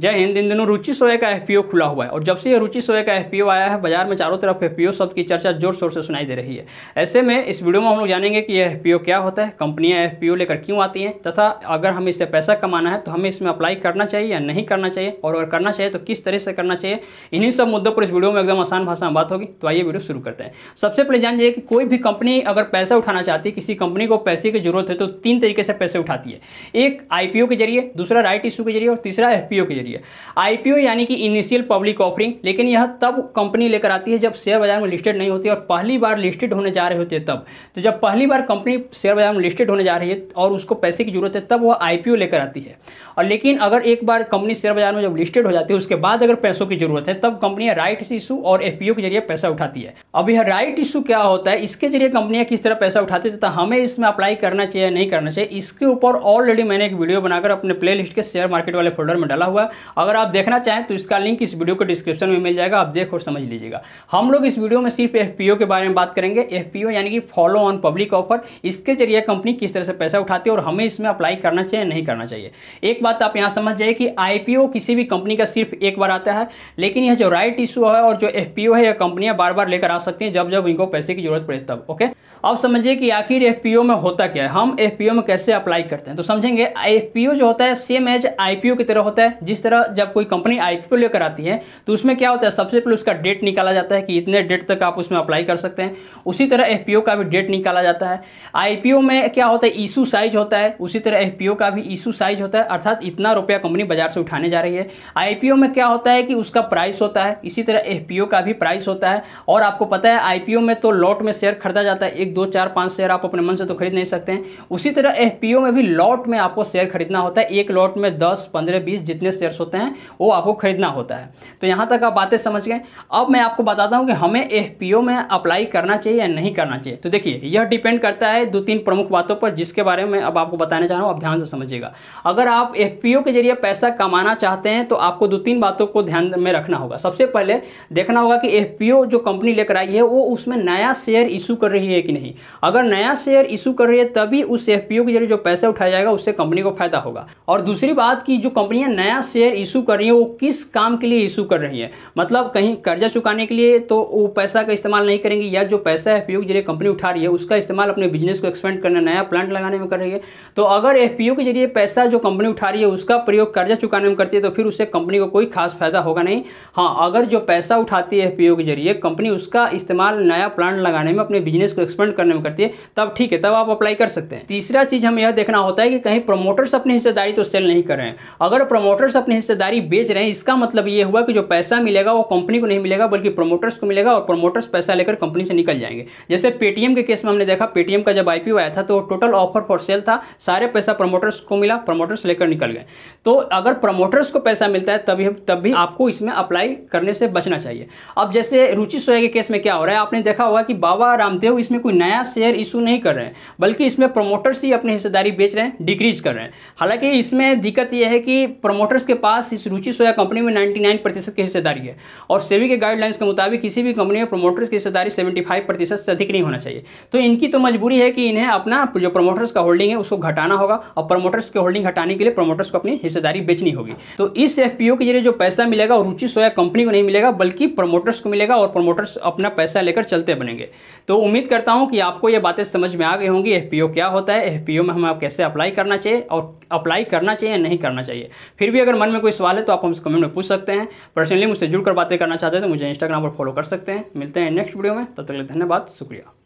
जय हिंद इन दिनों रुचि सोए का एफपीओ खुला हुआ है और जब से ये रुचि सोए का एफपीओ आया है बाजार में चारों तरफ एफपीओ शब्द की चर्चा जोर शोर से सुनाई दे रही है ऐसे में इस वीडियो में हम लोग जानेंगे कि यह एफपीओ क्या होता है कंपनियां एफपीओ लेकर क्यों आती हैं तथा अगर हमें इससे पैसा कमाना है तो हमें इसमें अप्लाई करना चाहिए या नहीं करना चाहिए और अगर करना चाहिए तो किस तरह से करना चाहिए इन्हीं सब मुद्दों पर इस वीडियो में एकदम आसान भाषा में बात होगी तो आइए वीडियो शुरू करते हैं सबसे पहले जान जाइए कि कोई भी कंपनी अगर पैसा उठाना चाहती है किसी कंपनी को पैसे की जरूरत है तो तीन तरीके से पैसे उठाती है एक आईपीओ के जरिए दूसरा राइट इशू के जरिए और तीसरा एफपीओ के जरिए लिए आईपीओ यानी कि इनिशियल पब्लिक ऑफरिंग लेकिन यह तब कंपनी लेकर आती है जब शेयर बाजार में लिस्टेड नहीं होती और पहली बार लिस्टेड होने जा रहे होते हैं तब तो जब पहली बार कंपनी शेयर बाजार में लिस्टेड होने जा रही है और उसको पैसे की जरूरत है तब वह आईपीओ लेकर आती है और लेकिन अगर एक बार कंपनी शेयर बाजार में जब लिस्टेड हो जाती है उसके बाद अगर पैसों की जरूरत है तब कंपनियां राइट इशू और एफपीओ के जरिए पैसा उठाती है अब यह राइट इशू क्या होता है इसके जरिए कंपनियां किस तरह पैसा उठाती है हमें इसमें अप्लाई करना चाहिए नहीं करना चाहिए इसके ऊपर ऑलरेडी मैंने एक वीडियो बनाकर अपने प्ले के शेयर मार्केट वाले फोल्डर में डाला हुआ अगर आप देखना चाहें तो इसका लिंक इस वीडियो के डिस्क्रिप्शन में मिल जाएगा आप देख और समझ लीजिएगा हम लोग इस वीडियो में सिर्फ एफ के बारे में बात करेंगे एफ यानी कि फॉलो ऑन पब्लिक ऑफर इसके जरिए कंपनी किस तरह से पैसा उठाती है और हमें इसमें अप्लाई करना चाहिए नहीं करना चाहिए एक बात आप यहाँ समझ जाइए कि आई किसी भी कंपनी का सिर्फ एक बार आता है लेकिन यह जो राइट इशू है और जो एफ है यह कंपनियाँ बार बार लेकर आ सकती हैं जब जब इनको पैसे की जरूरत पड़े तब ओके अब समझिए कि आखिर एफ में होता क्या है हम एफ में कैसे अप्लाई करते हैं तो समझेंगे एफ जो होता है सेम एज आई की तरह होता है जिस तरह जब कोई कंपनी आई पी लेकर आती है तो उसमें क्या होता है सबसे पहले उसका डेट निकाला जाता है कि इतने डेट तक आप उसमें अप्लाई कर सकते हैं उसी तरह एफ का भी डेट निकाला जाता है आई में क्या होता है इशू साइज होता है उसी तरह एफ का भी इशू साइज होता है अर्थात इतना रुपया कंपनी बाजार से उठाने जा रही है आई में क्या होता है कि उसका प्राइस होता है इसी तरह एफ का भी प्राइस होता है और आपको पता है आई में तो लॉट में शेयर खरीदा जाता है एक दो चार पाँच शेयर आप अपने मन से तो खरीद नहीं सकते हैं उसी तरह एफ में भी लॉट में आपको शेयर खरीदना होता है एक लॉट में दस पंद्रह बीस जितने शेयर्स होते हैं वो आपको खरीदना होता है तो यहाँ तक आप बातें समझ गए अब मैं आपको बताता हूँ कि हमें एफ में अप्लाई करना चाहिए या नहीं करना चाहिए तो देखिए यह डिपेंड करता है दो तीन प्रमुख बातों पर जिसके बारे में अब आपको बताने चाह रहा हूँ आप ध्यान से समझिएगा अगर आप एफ के जरिए पैसा कमाना चाहते हैं तो आपको दो तीन बातों को ध्यान में रखना होगा सबसे पहले देखना होगा कि एफ जो कंपनी लेकर आई है वो उसमें नया शेयर इशू कर रही है कि नहीं अगर नया शेयर इशू कर रही है तभी उस एफ के जरिए जो पैसा उठाया जाएगा उससे कंपनी को फायदा होगा और दूसरी बात की जो कंपनियां नया शेयर इशू कर रही है वो किस काम के लिए इशू कर रही है मतलब कहीं कर्जा चुकाने के लिए तो वो पैसा का इस्तेमाल नहीं करेंगे या जो पैसा एफ के जरिए कंपनी उठा रही है उसका इस्तेमाल अपने बिजनेस को एक्सपेंड करने नया प्लांट लगाने में कर रही है तो अगर एफ के जरिए पैसा जो कंपनी उठा रही है उसका प्रयोग कर्जा चुकाने में करती है तो फिर उससे कंपनी को कोई खास फायदा होगा नहीं हाँ अगर जो पैसा उठाती है एफ के जरिए कंपनी उसका इस्तेमाल नया प्लांट लगाने में अपने बिजनेस को एक्सपेंड पेमेंट करने में करती है तब ठीक है तब आप अप्लाई कर सकते हैं तीसरा चीज़ हमें यह देखना होता है कि कहीं प्रमोटर्स अपनी हिस्सेदारी तो सेल नहीं कर रहे हैं अगर प्रमोटर्स अपनी हिस्सेदारी बेच रहे हैं इसका मतलब यह हुआ कि जो पैसा मिलेगा वो कंपनी को नहीं मिलेगा बल्कि प्रमोटर्स को मिलेगा और प्रमोटर्स पैसा लेकर कंपनी से निकल जाएंगे जैसे पेटीएम के केस में हमने देखा पेटीएम का जब आईपीओ आया था तो टोटल ऑफर फॉर सेल था सारे पैसा प्रमोटर्स को मिला प्रमोटर्स लेकर निकल गए तो अगर प्रमोटर्स को पैसा मिलता है तभी तब भी आपको इसमें अप्लाई करने से बचना चाहिए अब जैसे रुचि सोया के केस में क्या हो रहा है आपने देखा होगा कि बाबा रामदेव इसमें कोई नया शेयर इशू नहीं कर रहे हैं बल्कि इसमें प्रोमोटर्स ही अपनी हिस्सेदारी बेच रहे हैं डिक्रीज कर रहे हैं हालांकि इसमें दिक्कत यह है कि प्रोमोटर्स के पास इस रुचि सोया कंपनी में नाइन्टी प्रतिशत की हिस्सेदारी है और सेवी के गाइडलाइंस के मुताबिक किसी भी कंपनी में प्रोमोटर्स की हिस्सेदारी सेवेंटी प्रतिशत से अधिक नहीं होना चाहिए तो इनकी तो मजबूरी है कि इन्हें अपना जो प्रोमोटर्स का होल्डिंग है उसको घटाना होगा और प्रोमोटर्स की होल्डिंग घटाने के लिए प्रोमोटर्स को अपनी हिस्सेदारी बेचनी होगी तो इस एफ के जरिए जो पैसा मिलेगा रुचि सोया कंपनी को नहीं मिलेगा बल्कि प्रोमोटर्स को मिलेगा और प्रोमोटर्स अपना पैसा लेकर चलते बनेंगे तो उम्मीद करता हूँ कि आपको ये बातें समझ में आ गई होंगी एफ क्या होता है एफ में हमें आप कैसे अप्लाई करना चाहिए और अप्लाई करना चाहिए या नहीं करना चाहिए फिर भी अगर मन में कोई सवाल है तो आप हमसे कमेंट में पूछ सकते हैं पर्सनली मुझसे जुड़कर बातें करना चाहते हैं तो मुझे इंस्टाग्राम पर फॉलो कर सकते हैं मिलते हैं नेक्स्ट वीडियो में तब तक धन्यवाद शुक्रिया